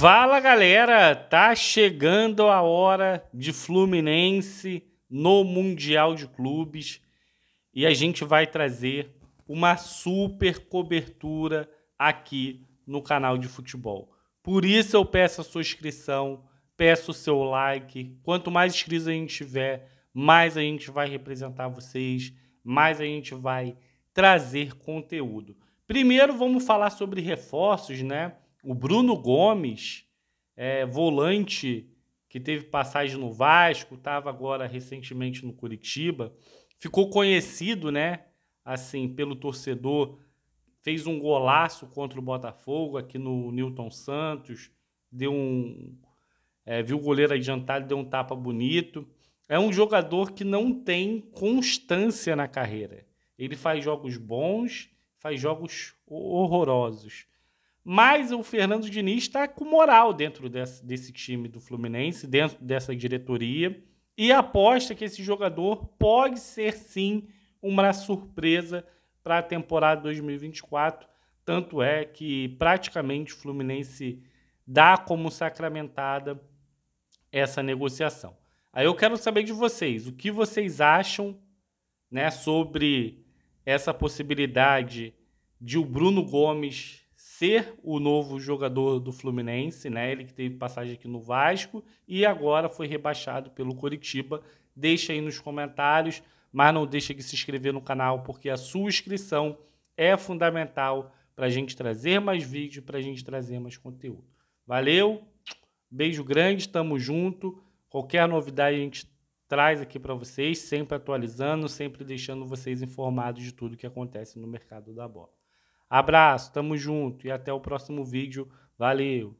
Fala galera, tá chegando a hora de Fluminense no Mundial de Clubes e a gente vai trazer uma super cobertura aqui no canal de futebol. Por isso eu peço a sua inscrição, peço o seu like. Quanto mais inscritos a gente tiver, mais a gente vai representar vocês, mais a gente vai trazer conteúdo. Primeiro vamos falar sobre reforços, né? O Bruno Gomes, é, volante que teve passagem no Vasco, estava agora recentemente no Curitiba, ficou conhecido, né? Assim, pelo torcedor, fez um golaço contra o Botafogo aqui no Newton Santos, deu um é, viu o goleiro adiantado, deu um tapa bonito. É um jogador que não tem constância na carreira. Ele faz jogos bons, faz jogos horrorosos. Mas o Fernando Diniz está com moral dentro desse, desse, time do Fluminense, dentro dessa diretoria, e aposta que esse jogador pode ser sim uma surpresa para a temporada 2024. Tanto é que praticamente o Fluminense dá como sacramentada essa negociação. Aí eu quero saber de vocês, o que vocês acham né, sobre essa possibilidade de o Bruno Gomes ser o novo jogador do Fluminense, né? Ele que teve passagem aqui no Vasco e agora foi rebaixado pelo Coritiba. Deixa aí nos comentários, mas não deixa de se inscrever no canal porque a sua inscrição é fundamental para a gente trazer mais vídeo, para a gente trazer mais conteúdo. Valeu, beijo grande, tamo junto. Qualquer novidade a gente traz aqui para vocês, sempre atualizando, sempre deixando vocês informados de tudo que acontece no mercado da bola. Abraço, tamo junto e até o próximo vídeo. Valeu!